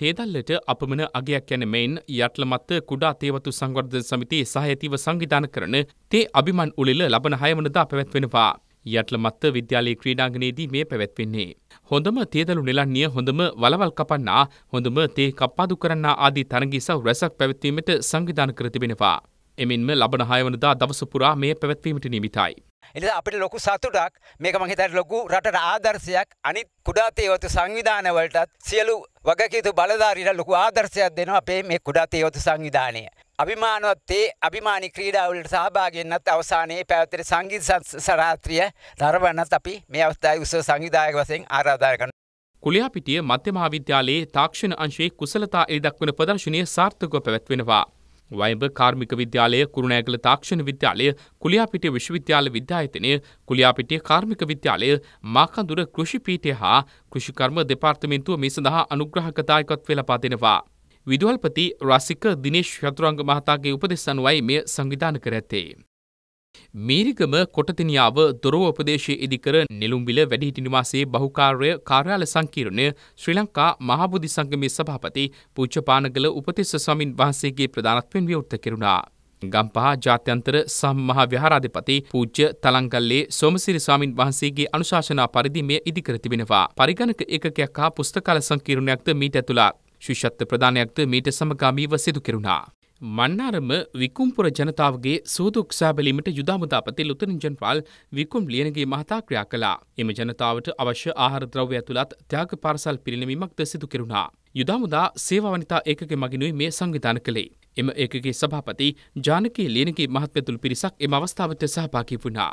තේදල්ලට අපමන අගයක් යැන මෙයින් යටලමත්ත කුඩා තේවතු සංවර්ධ සමිතියේ සහයතිව සංවිධාන කරන තේ අභිමන් උලිල ලබන හයවනදා පැවැත්වෙනවා. යටලමත්ත විද්‍යාලයේ ක්‍රීඩාංගනයේදී මේ පැවැත්වෙන්නේ. හොඳම තේදලු නිලන්නිය හොඳම වලවල් කපන්නා හොඳම තේ කප්පාදු කරන්න ආදී තරගී සව් රැසක් පැවැත්වීමට සංවිධාන කර තිබෙනවා. එමෙන්ම ලබන හයවනදා දවසපුරා මේ පැවැත්වීමට නිමිතයි. එනිසා අපිට ලොකු සතුටක් මේක මං හිතන්නේ ලොකු රටට ආදර්ශයක් අනිත් කුඩාතේවතු සංවිධානවලටත් සියලු වගකීතු බලධාරීලා ලොකු ආදර්ශයක් දෙනවා අපේ මේ කුඩාතේවතු සංවිධානය. අභිමානවත් ඒ අභිමානී ක්‍රීඩාවලට සහභාගී වෙන්නත් අවසානයේ පැවැත්වෙන සංගීත සරාත්‍රිය දරවන්නත් අපි මේ අවස්ථාවේ උසස් සංවිධායක වශයෙන් ආරාධනා කරනවා. කුලියාපිටිය මධ්‍ය මහාවිද්‍යාලයේ තාක්ෂණ අංශයේ කුසලතා එළි දක්වන ප්‍රදර්ශනය සාර්ථකව පැවැත්වෙනවා. වයඹ කාර්මික විද්‍යාලය, කුරුණෑගල තාක්ෂණ විද්‍යාලය, කුලියාපිටිය විශ්වවිද්‍යාල විද්‍යායතනය, කුලියාපිටිය කාර්මික විද්‍යාලය, මාකඳුර කෘෂි පීඨය හා කෘෂිකර්ම දෙපාර්තමේන්තුව මේ සඳහා අනුග්‍රහක දායකත්වය ලබා දෙනවා. විදුහල්පති රසික දිනේශ් යතුරංග මහතාගේ උපදෙස් අනුවයි මෙය සංවිධාන කර ඇත්තේ. මීරිගම කොටතිනියාව දොරව ප්‍රදේශයේ ඉදිකර නෙළුම්විල වැඩිහිටි නිවාසයේ බහුකාර්ය කාර්යාල සංකීර්ණය ශ්‍රී ලංකා මහබෝධි සංගමේ සභාපති පූජ්‍ය පානගල උපතිස්ස ස්වාමින් වහන්සේගේ ප්‍රධානත්වයෙන් විවෘත කෙරුණා. ගම්පහ ජාත්‍යන්තර සම්මහා විහාරාධිපති පූජ්‍ය තලංගල්ලේ සෝමසිරි ස්වාමින් වහන්සේගේ අනුශාසනා පරිදි මෙය ඉදිකර තිබෙනවා. පරිගණක ඒකකයක් හා පුස්තකාල සංකීර්ණයක්ද මීට ඇතුළත්. ශිෂ්‍යත්ව ප්‍රදානයක්ද මීට සමගාමීව සිදු කෙරුණා. මන්නාරම විකුම්පුර ජනතාවගේ සූදුක්ෂා බැලීමට යුදාමුදාපති ලුතනින් ජනරාල් විකුම් ලියනගේ මහතා ක්‍රියා කළා. එම ජනතාවට අවශ්‍ය ආහාර ද්‍රව්‍ය ඇතුළත් ත්‍යාග පාර්සල් පිරිනැමීමක්ද සිදු කෙරුණා. යුදාමුදා සේවාවනිතා ඒකගේ මගිනුයි මේ සංවිධාන කළේ. එම ඒකගේ සභාපති ජානකී ලියනගේ මහත්වතුළු පිරිසක් එම අවස්ථාවට සහභාගී වුණා.